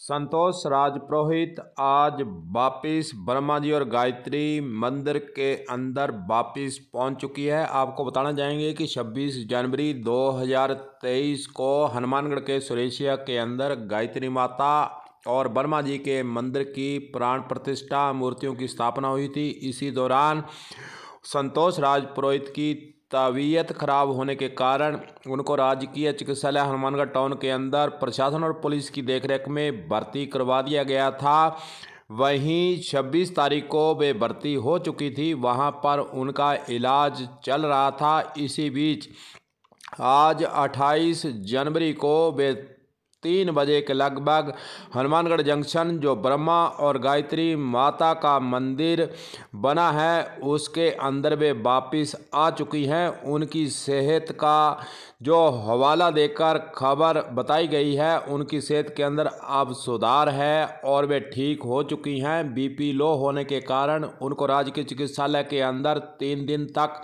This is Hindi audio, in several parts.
संतोष राज पुरोहित आज वापिस ब्रह्मा जी और गायत्री मंदिर के अंदर वापिस पहुंच चुकी है आपको बताना चाहेंगे कि 26 जनवरी 2023 को हनुमानगढ़ के सुरेशिया के अंदर गायत्री माता और वर्मा जी के मंदिर की प्राण प्रतिष्ठा मूर्तियों की स्थापना हुई थी इसी दौरान संतोष राज पुरोहित की तबीयत खराब होने के कारण उनको राजकीय चिकित्सालय हनुमानगढ़ टाउन के अंदर प्रशासन और पुलिस की देखरेख में भर्ती करवा दिया गया था वहीं 26 तारीख को वे भर्ती हो चुकी थी वहां पर उनका इलाज चल रहा था इसी बीच आज 28 जनवरी को वे तीन बजे के लगभग हनुमानगढ़ जंक्शन जो ब्रह्मा और गायत्री माता का मंदिर बना है उसके अंदर वे वापस आ चुकी हैं उनकी सेहत का जो हवाला देकर खबर बताई गई है उनकी सेहत के अंदर अब सुधार है और वे ठीक हो चुकी हैं बीपी लो होने के कारण उनको राजकीय चिकित्सालय के अंदर तीन दिन तक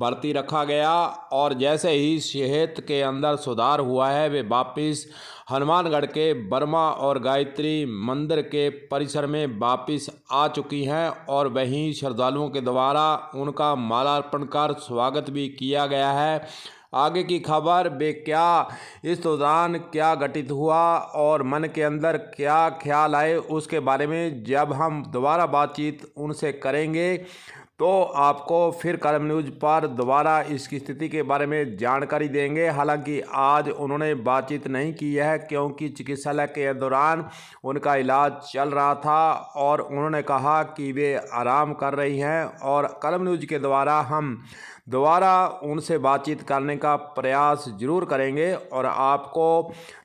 भर्ती रखा गया और जैसे ही सेहत के अंदर सुधार हुआ है वे वापस हनुमानगढ़ के बर्मा और गायत्री मंदिर के परिसर में वापस आ चुकी हैं और वहीं श्रद्धालुओं के द्वारा उनका मालार्पण कर स्वागत भी किया गया है आगे की खबर वे क्या इस दौरान क्या घटित हुआ और मन के अंदर क्या ख्याल आए उसके बारे में जब हम दोबारा बातचीत उनसे करेंगे तो आपको फिर कलम न्यूज़ पर दोबारा इसकी स्थिति के बारे में जानकारी देंगे हालांकि आज उन्होंने बातचीत नहीं की है क्योंकि चिकित्सालय के दौरान उनका इलाज चल रहा था और उन्होंने कहा कि वे आराम कर रही हैं और कलम न्यूज के द्वारा हम दोबारा उनसे बातचीत करने का प्रयास ज़रूर करेंगे और आपको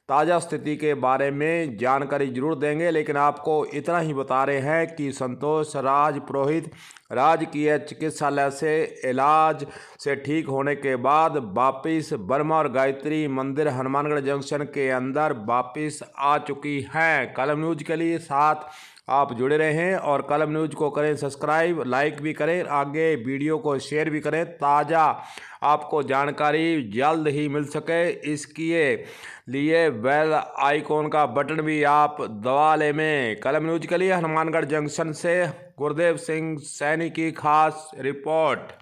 ताज़ा स्थिति के बारे में जानकारी जरूर देंगे लेकिन आपको इतना ही बता रहे हैं कि संतोष राज पुरोहित राजकीय चिकित्सालय से इलाज से ठीक होने के बाद वापिस बर्मा और गायत्री मंदिर हनुमानगढ़ जंक्शन के अंदर वापिस आ चुकी हैं कलम न्यूज के लिए साथ आप जुड़े रहें और कलम न्यूज को करें सब्सक्राइब लाइक भी करें आगे वीडियो को शेयर भी करें ताज़ा आपको जानकारी जल्द ही मिल सके इसके लिए बेल आइकॉन का बटन भी आप दबा ले में कलम न्यूज के लिए हनुमानगढ़ जंक्शन से गुरुदेव सिंह सैनी की खास रिपोर्ट